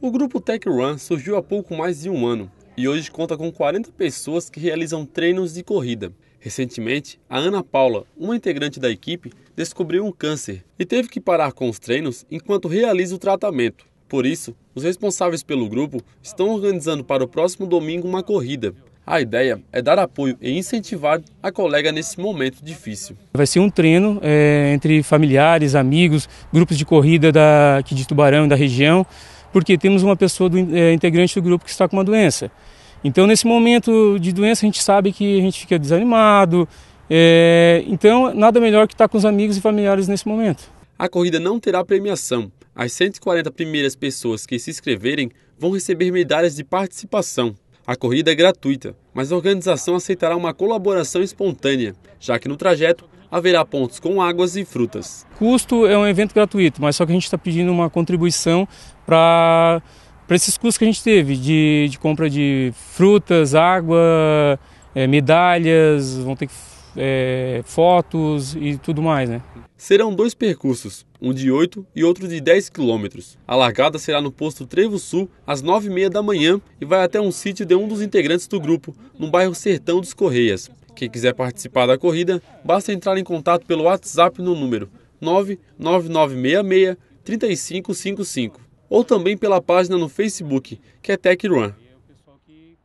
O grupo TechRun surgiu há pouco mais de um ano e hoje conta com 40 pessoas que realizam treinos de corrida. Recentemente, a Ana Paula, uma integrante da equipe, descobriu um câncer e teve que parar com os treinos enquanto realiza o tratamento. Por isso, os responsáveis pelo grupo estão organizando para o próximo domingo uma corrida. A ideia é dar apoio e incentivar a colega nesse momento difícil. Vai ser um treino é, entre familiares, amigos, grupos de corrida da, aqui de Tubarão e da região porque temos uma pessoa do, é, integrante do grupo que está com uma doença. Então, nesse momento de doença, a gente sabe que a gente fica desanimado. É, então, nada melhor que estar com os amigos e familiares nesse momento. A corrida não terá premiação. As 140 primeiras pessoas que se inscreverem vão receber medalhas de participação. A corrida é gratuita, mas a organização aceitará uma colaboração espontânea, já que no trajeto haverá pontos com águas e frutas. Custo é um evento gratuito, mas só que a gente está pedindo uma contribuição para esses custos que a gente teve de, de compra de frutas, água, é, medalhas, vão ter que, é, fotos e tudo mais, né? Serão dois percursos, um de 8 e outro de 10 quilômetros. A largada será no posto Trevo Sul, às 9h30 da manhã, e vai até um sítio de um dos integrantes do grupo, no bairro Sertão dos Correias. Quem quiser participar da corrida, basta entrar em contato pelo WhatsApp no número 99966 3555 ou também pela página no Facebook, que é TechRun.